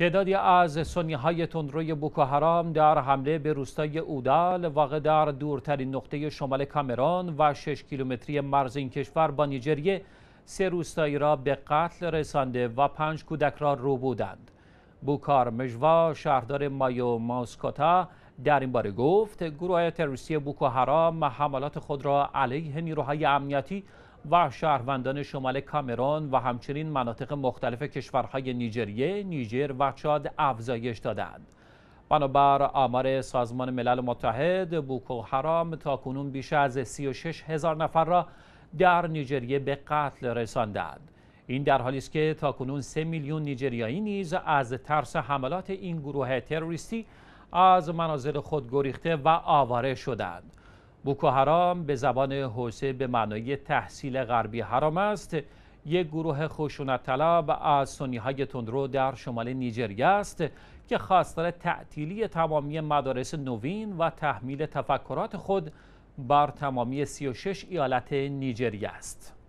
تعدادی از سنی های تندروی حرام در حمله به روستای اودال واقع در دورترین نقطه شمال کامرون و 6 کیلومتری مرز این کشور با نیجریه سه روستایی را به قتل رسانده و پنج کودک را رو بودند. بوکار مجوا شهردار مایو ماسکوتا در این باره گفت گروه تروریستی بوکو حرام حملات خود را علیه نیروهای امنیتی و شهروندان شمال کامرون و همچنین مناطق مختلف کشورهای نیجریه، نیجر و چاد افزایش دادند. بنابر آمار سازمان ملل متحد بوکو حرام تا کنون بیش از 36 هزار نفر را در نیجریه به قتل رساندند. این در حالی است که تاکنون سه میلیون نیجریایی نیز از ترس حملات این گروه تروریستی از منازل خود گریخته و آواره شدند. بوکو حرام به زبان حوسه به معنای تحصیل غربی حرام است یک گروه خشونت طلب از سنی های تندرو در شمال نیجریه است که خواستار تعطیلی تمامی مدارس نوین و تحمیل تفکرات خود بر تمامی 36 ایالت نیجریه است.